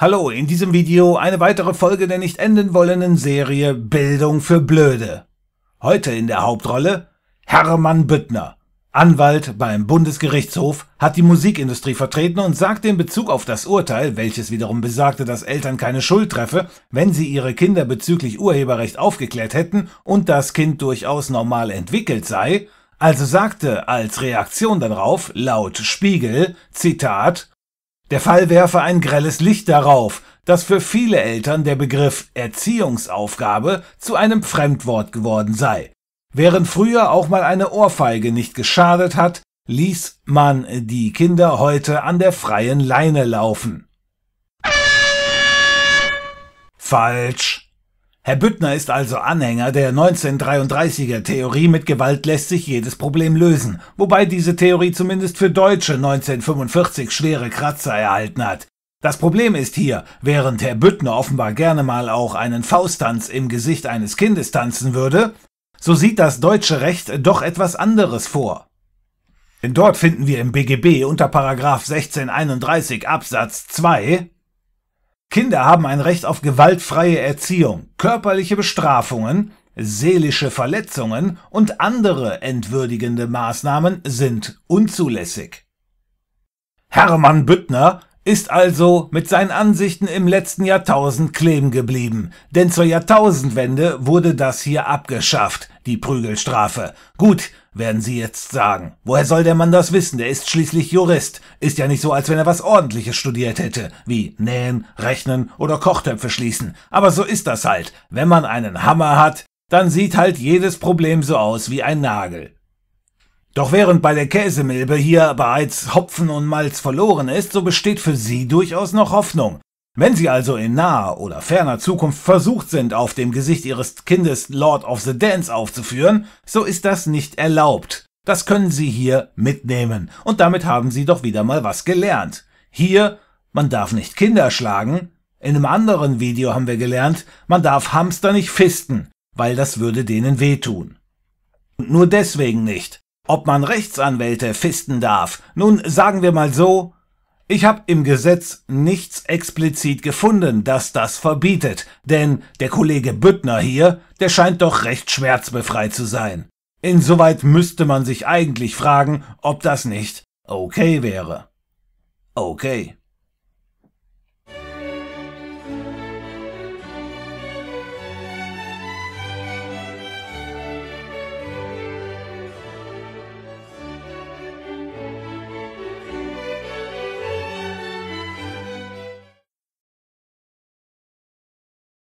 Hallo, in diesem Video eine weitere Folge der nicht enden wollenden Serie Bildung für Blöde. Heute in der Hauptrolle Hermann Büttner. Anwalt beim Bundesgerichtshof hat die Musikindustrie vertreten und sagt in Bezug auf das Urteil, welches wiederum besagte, dass Eltern keine Schuld treffe, wenn sie ihre Kinder bezüglich Urheberrecht aufgeklärt hätten und das Kind durchaus normal entwickelt sei, also sagte als Reaktion darauf laut Spiegel, Zitat, der Fall werfe ein grelles Licht darauf, dass für viele Eltern der Begriff Erziehungsaufgabe zu einem Fremdwort geworden sei. Während früher auch mal eine Ohrfeige nicht geschadet hat, ließ man die Kinder heute an der freien Leine laufen. Falsch. Herr Büttner ist also Anhänger der 1933er Theorie, mit Gewalt lässt sich jedes Problem lösen, wobei diese Theorie zumindest für Deutsche 1945 schwere Kratzer erhalten hat. Das Problem ist hier, während Herr Büttner offenbar gerne mal auch einen Fausttanz im Gesicht eines Kindes tanzen würde, so sieht das deutsche Recht doch etwas anderes vor. Denn dort finden wir im BGB unter 1631 Absatz 2 Kinder haben ein Recht auf gewaltfreie Erziehung, körperliche Bestrafungen, seelische Verletzungen und andere entwürdigende Maßnahmen sind unzulässig. Hermann Büttner ist also mit seinen Ansichten im letzten Jahrtausend kleben geblieben, denn zur Jahrtausendwende wurde das hier abgeschafft, die Prügelstrafe. Gut, werden Sie jetzt sagen. Woher soll der Mann das wissen? Der ist schließlich Jurist. Ist ja nicht so, als wenn er was Ordentliches studiert hätte, wie Nähen, Rechnen oder Kochtöpfe schließen. Aber so ist das halt. Wenn man einen Hammer hat, dann sieht halt jedes Problem so aus wie ein Nagel. Doch während bei der Käsemilbe hier bereits Hopfen und Malz verloren ist, so besteht für Sie durchaus noch Hoffnung. Wenn Sie also in naher oder ferner Zukunft versucht sind, auf dem Gesicht Ihres Kindes Lord of the Dance aufzuführen, so ist das nicht erlaubt. Das können Sie hier mitnehmen. Und damit haben Sie doch wieder mal was gelernt. Hier, man darf nicht Kinder schlagen. In einem anderen Video haben wir gelernt, man darf Hamster nicht fisten, weil das würde denen wehtun. Und nur deswegen nicht. Ob man Rechtsanwälte fisten darf? Nun sagen wir mal so, ich habe im Gesetz nichts explizit gefunden, das das verbietet, denn der Kollege Büttner hier, der scheint doch recht schmerzbefreit zu sein. Insoweit müsste man sich eigentlich fragen, ob das nicht okay wäre. Okay.